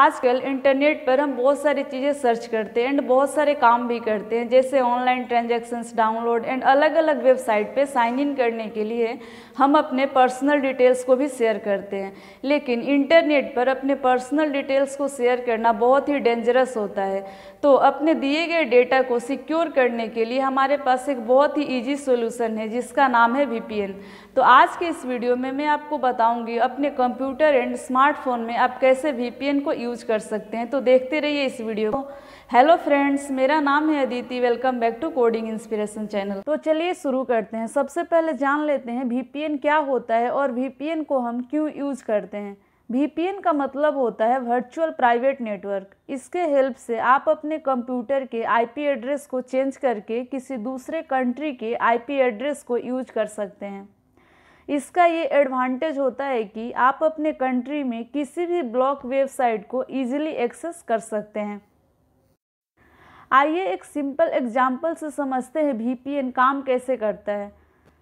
आजकल इंटरनेट पर हम बहुत सारी चीज़ें सर्च करते हैं एंड बहुत सारे काम भी करते हैं जैसे ऑनलाइन ट्रांजेक्शन्स डाउनलोड एंड अलग अलग वेबसाइट पे साइन इन करने के लिए हम अपने पर्सनल डिटेल्स को भी शेयर करते हैं लेकिन इंटरनेट पर अपने पर्सनल डिटेल्स को शेयर करना बहुत ही डेंजरस होता है तो अपने दिए गए डेटा को सिक्योर करने के लिए हमारे पास एक बहुत ही ईजी सोल्यूशन है जिसका नाम है वी तो आज के इस वीडियो में मैं आपको बताऊँगी अपने कंप्यूटर एंड स्मार्टफोन में आप कैसे वी को यूज कर सकते हैं तो देखते रहिए इस वीडियो को हेलो फ्रेंड्स मेरा नाम है Aditi welcome back to coding inspiration channel तो चलिए शुरू करते हैं सबसे पहले जान लेते हैं वीपीएन क्या होता है और वीपीएन को हम क्यों यूज करते हैं वीपीएन का मतलब होता है वर्चुअल प्राइवेट नेटवर्क इसके हेल्प से आप अपने कंप्यूटर के आईपी एड्रेस को चेंज करके किसी दूसरे कंट्री के आईपी एड्रेस को यूज कर सकते हैं इसका ये एडवांटेज होता है कि आप अपने कंट्री में किसी भी ब्लॉक वेबसाइट को इजीली एक्सेस कर सकते हैं आइए एक सिंपल एग्जाम्पल से समझते हैं वी काम कैसे करता है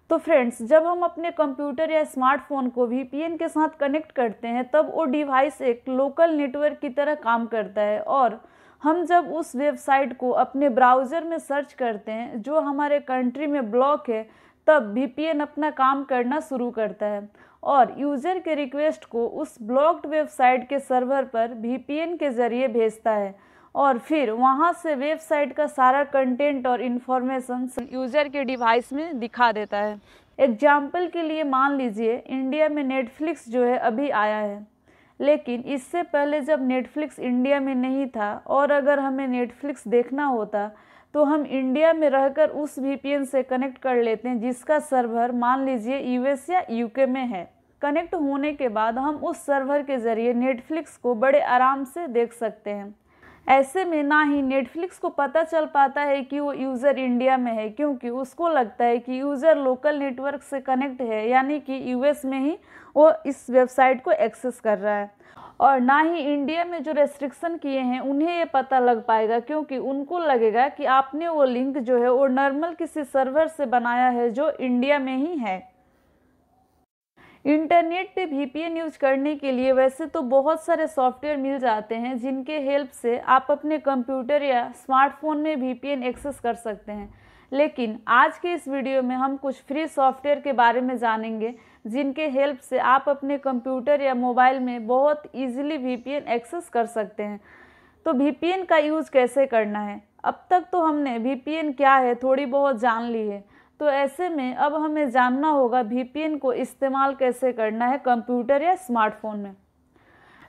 तो फ्रेंड्स जब हम अपने कंप्यूटर या स्मार्टफोन को वी के साथ कनेक्ट करते हैं तब वो डिवाइस एक लोकल नेटवर्क की तरह काम करता है और हम जब उस वेबसाइट को अपने ब्राउज़र में सर्च करते हैं जो हमारे कंट्री में ब्लॉक है तब वी अपना काम करना शुरू करता है और यूज़र के रिक्वेस्ट को उस ब्लॉक्ड वेबसाइट के सर्वर पर वी के ज़रिए भेजता है और फिर वहाँ से वेबसाइट का सारा कंटेंट और इन्फॉर्मेशन यूज़र के डिवाइस में दिखा देता है एग्जाम्पल के लिए मान लीजिए इंडिया में नेटफ्लिक्स जो है अभी आया है लेकिन इससे पहले जब नेटफ्लिक्स इंडिया में नहीं था और अगर हमें नेटफ्लिक्स देखना होता तो हम इंडिया में रहकर उस वीपीएन से कनेक्ट कर लेते हैं जिसका सर्वर मान लीजिए यूएस या यूके में है कनेक्ट होने के बाद हम उस सर्वर के ज़रिए नेटफ्लिक्स को बड़े आराम से देख सकते हैं ऐसे में ना ही नेटफ्लिक्स को पता चल पाता है कि वो यूज़र इंडिया में है क्योंकि उसको लगता है कि यूज़र लोकल नेटवर्क से कनेक्ट है यानी कि यूएस में ही वो इस वेबसाइट को एक्सेस कर रहा है और ना ही इंडिया में जो रेस्ट्रिक्शन किए हैं उन्हें ये पता लग पाएगा क्योंकि उनको लगेगा कि आपने वो लिंक जो है वो नॉर्मल किसी सर्वर से बनाया है जो इंडिया में ही है इंटरनेट पे वीपीएन यूज करने के लिए वैसे तो बहुत सारे सॉफ्टवेयर मिल जाते हैं जिनके हेल्प से आप अपने कंप्यूटर या स्मार्टफोन में वीपीएन एक्सेस कर सकते हैं लेकिन आज के इस वीडियो में हम कुछ फ्री सॉफ्टवेयर के बारे में जानेंगे जिनके हेल्प से आप अपने कंप्यूटर या मोबाइल में बहुत इजीली वीपीएन एक्सेस कर सकते हैं तो वीपीएन का यूज़ कैसे करना है अब तक तो हमने वीपीएन क्या है थोड़ी बहुत जान ली है तो ऐसे में अब हमें जानना होगा वीपीएन को इस्तेमाल कैसे करना है कंप्यूटर या स्मार्टफोन में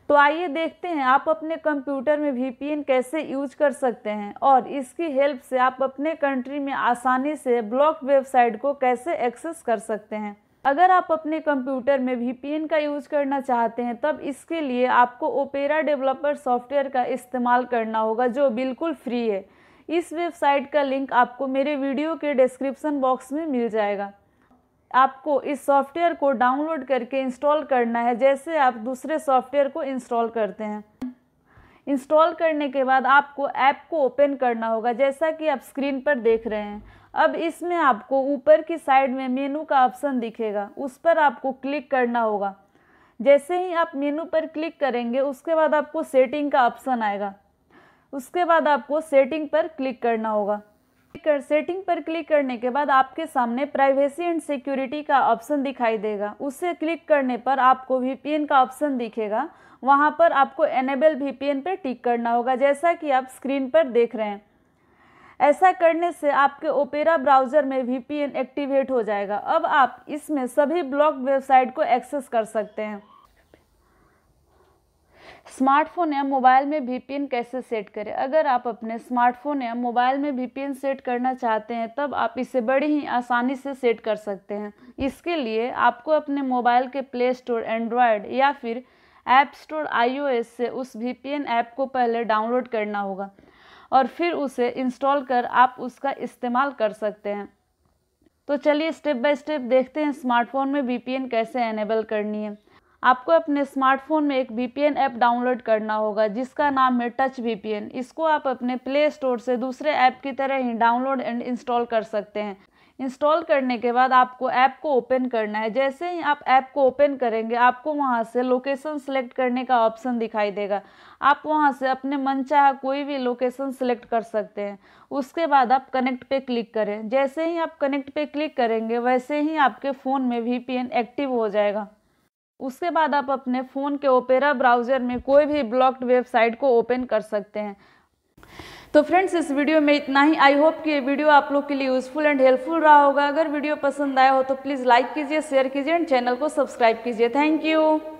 तो आइए देखते हैं आप अपने कंप्यूटर में वी कैसे यूज कर सकते हैं और इसकी हेल्प से आप अपने कंट्री में आसानी से ब्लॉक वेबसाइट को कैसे एक्सेस कर सकते हैं अगर आप अपने कंप्यूटर में वी का यूज करना चाहते हैं तब इसके लिए आपको ओपेरा डेवलपर सॉफ्टवेयर का इस्तेमाल करना होगा जो बिल्कुल फ्री है इस वेबसाइट का लिंक आपको मेरे वीडियो के डिस्क्रिप्सन बॉक्स में मिल जाएगा आपको इस सॉफ्टवेयर को डाउनलोड करके इंस्टॉल करना है जैसे आप दूसरे सॉफ्टवेयर को इंस्टॉल करते हैं इंस्टॉल करने के बाद आपको ऐप को ओपन करना होगा जैसा कि आप स्क्रीन पर देख रहे हैं अब इसमें आपको ऊपर की साइड में मेनू का ऑप्शन दिखेगा उस पर आपको क्लिक करना होगा जैसे ही आप मेनू पर क्लिक करेंगे उसके बाद आपको सेटिंग का ऑप्शन आएगा उसके बाद आपको सेटिंग पर क्लिक करना होगा कर सेटिंग पर क्लिक करने के बाद आपके सामने प्राइवेसी एंड सिक्योरिटी का ऑप्शन दिखाई देगा उससे क्लिक करने पर आपको वीपीएन का ऑप्शन दिखेगा वहां पर आपको एनेबल वीपीएन पर टिक करना होगा जैसा कि आप स्क्रीन पर देख रहे हैं ऐसा करने से आपके ओपेरा ब्राउज़र में वीपीएन एक्टिवेट हो जाएगा अब आप इसमें सभी ब्लॉक वेबसाइट को एक्सेस कर सकते हैं स्मार्टफोन या मोबाइल में वी कैसे सेट करें अगर आप अपने स्मार्टफोन या मोबाइल में वी सेट करना चाहते हैं तब आप इसे बड़ी ही आसानी से सेट कर सकते हैं इसके लिए आपको अपने मोबाइल के प्ले स्टोर एंड्रॉयड या फिर ऐप स्टोर आईओएस से उस वीपीएन ऐप को पहले डाउनलोड करना होगा और फिर उसे इंस्टॉल कर आप उसका इस्तेमाल कर सकते हैं तो चलिए स्टेप बाय स्टेप देखते हैं स्मार्टफोन में वी कैसे एनेबल करनी है आपको अपने स्मार्टफोन में एक वीपीएन ऐप डाउनलोड करना होगा जिसका नाम है टच वीपीएन इसको आप अपने प्ले स्टोर से दूसरे ऐप की तरह ही डाउनलोड एंड इंस्टॉल कर सकते हैं इंस्टॉल करने के बाद आपको ऐप को ओपन करना है जैसे ही आप ऐप को ओपन करेंगे आपको वहाँ से लोकेशन सेलेक्ट करने का ऑप्शन दिखाई देगा आप वहाँ से अपने मनचाहा कोई भी लोकेशन सेलेक्ट कर सकते हैं उसके बाद आप कनेक्ट पे क्लिक करें जैसे ही आप कनेक्ट पे क्लिक करेंगे वैसे ही आपके फ़ोन में वी एक्टिव हो जाएगा उसके बाद आप अपने फ़ोन के ओपेरा ब्राउज़र में कोई भी ब्लॉक्ड वेबसाइट को ओपन कर सकते हैं तो फ्रेंड्स इस वीडियो में इतना ही आई होप कि ये वीडियो आप लोग के लिए यूज़फुल एंड हेल्पफुल रहा होगा अगर वीडियो पसंद आया हो तो प्लीज़ लाइक कीजिए शेयर कीजिए एंड चैनल को सब्सक्राइब कीजिए थैंक यू